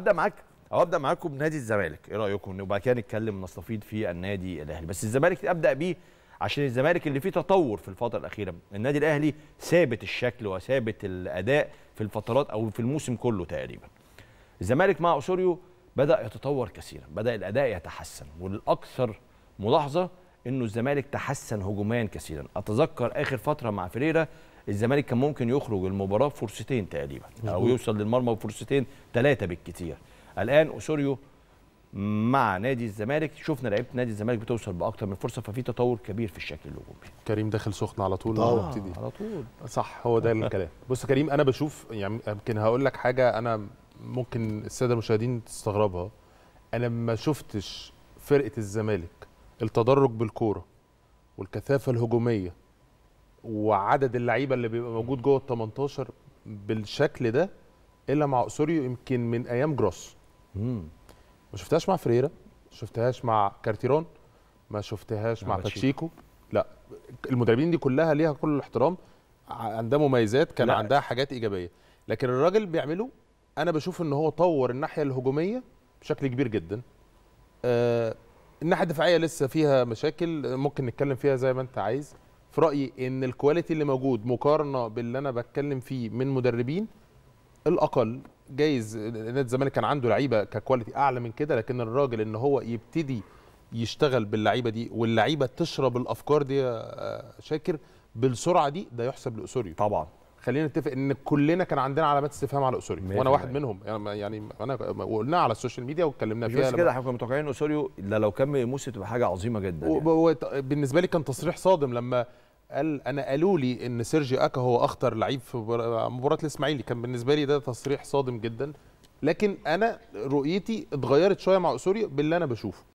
ابدا معاك او ابدا معاكم بنادي الزمالك ايه رايكم وبعد كده نتكلم نستفيد في النادي الاهلي بس الزمالك ابدا بيه عشان الزمالك اللي فيه تطور في الفتره الاخيره النادي الاهلي ثابت الشكل وثابت الاداء في الفترات او في الموسم كله تقريبا الزمالك مع اسوريو بدا يتطور كثيرا بدا الاداء يتحسن والاكثر ملاحظه انه الزمالك تحسن هجوميا كثيرا اتذكر اخر فتره مع فيريرا الزمالك كان ممكن يخرج المباراه بفرصتين تقريبا او يوصل للمرمى بفرصتين ثلاثه بالكثير الان اسوريو مع نادي الزمالك شفنا لعيبه نادي الزمالك بتوصل باكتر من فرصه ففي تطور كبير في الشكل الهجومي كريم داخل سخن على طول اه على طول صح هو ده الكلام بص كريم انا بشوف يعني يمكن هقول لك حاجه انا ممكن الساده المشاهدين تستغربها انا ما شفتش فرقه الزمالك التدرج بالكوره والكثافه الهجوميه وعدد اللعيبه اللي بيبقى موجود جوه ال 18 بالشكل ده الا مع اسوريو يمكن من ايام جروس ما شفتهاش مع فريرا ما شفتهاش مع كارتيرون ما شفتهاش مع باتشيكو لا المدربين دي كلها ليها كل الاحترام عندها مميزات كان لا. عندها حاجات ايجابيه لكن الراجل بيعمله انا بشوف ان هو طور الناحيه الهجوميه بشكل كبير جدا آه الناحيه الدفاعيه لسه فيها مشاكل ممكن نتكلم فيها زي ما انت عايز في رايي ان الكواليتي اللي موجود مقارنه باللي انا بتكلم فيه من مدربين الاقل جايز نادي الزمالك كان عنده لعيبه ككواليتي اعلى من كده لكن الراجل ان هو يبتدي يشتغل باللعيبه دي واللعيبه تشرب الافكار دي يا شاكر بالسرعه دي ده يحسب لاوسوريو طبعا خلينا نتفق ان كلنا كان عندنا علامات استفهام على اوسوريو وانا واحد منهم يعني, يعني انا وقلناها على السوشيال ميديا واتكلمنا فيها بس كده احنا كنا متوقعين اوسوريو ده لو كان موسي تبقى حاجه عظيمه جدا يعني. بالنسبه لي كان تصريح صادم لما قال انا قالوا لي ان سيرجي اكا هو اخطر لعيب في مباراه الاسماعيلي كان بالنسبه لي ده تصريح صادم جدا لكن انا رؤيتي اتغيرت شويه مع اسوريو باللي انا بشوفه